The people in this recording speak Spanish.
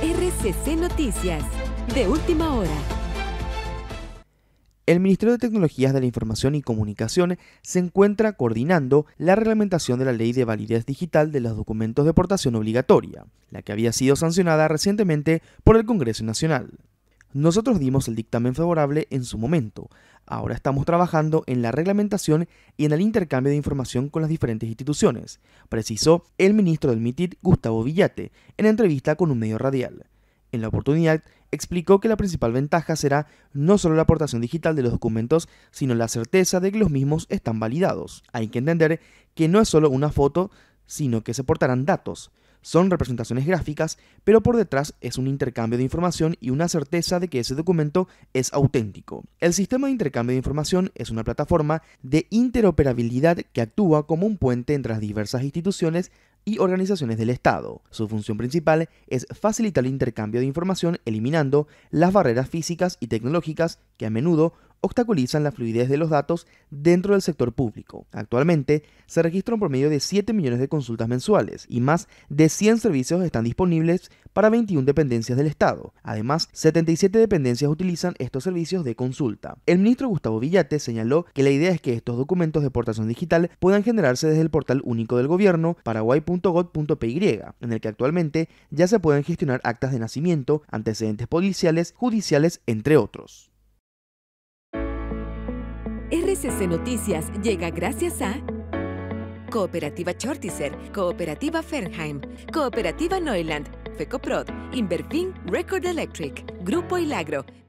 RCC Noticias, de última hora. El Ministerio de Tecnologías de la Información y Comunicación se encuentra coordinando la reglamentación de la Ley de Validez Digital de los Documentos de Portación Obligatoria, la que había sido sancionada recientemente por el Congreso Nacional. Nosotros dimos el dictamen favorable en su momento. Ahora estamos trabajando en la reglamentación y en el intercambio de información con las diferentes instituciones, precisó el ministro del MITID, Gustavo Villate, en entrevista con un medio radial. En la oportunidad, explicó que la principal ventaja será no solo la aportación digital de los documentos, sino la certeza de que los mismos están validados. Hay que entender que no es solo una foto, sino que se portarán datos. Son representaciones gráficas, pero por detrás es un intercambio de información y una certeza de que ese documento es auténtico. El sistema de intercambio de información es una plataforma de interoperabilidad que actúa como un puente entre las diversas instituciones y organizaciones del Estado. Su función principal es facilitar el intercambio de información eliminando las barreras físicas y tecnológicas que a menudo obstaculizan la fluidez de los datos dentro del sector público. Actualmente se registran un promedio de 7 millones de consultas mensuales y más de 100 servicios están disponibles para 21 dependencias del Estado. Además, 77 dependencias utilizan estos servicios de consulta. El ministro Gustavo Villate señaló que la idea es que estos documentos de portación digital puedan generarse desde el portal único del gobierno paraguay.gov.py, en el que actualmente ya se pueden gestionar actas de nacimiento, antecedentes policiales, judiciales, entre otros. RCC Noticias llega gracias a Cooperativa Chortiser, Cooperativa Fernheim, Cooperativa Neuland, FECOPROD, Inverfin Record Electric, Grupo Ilagro,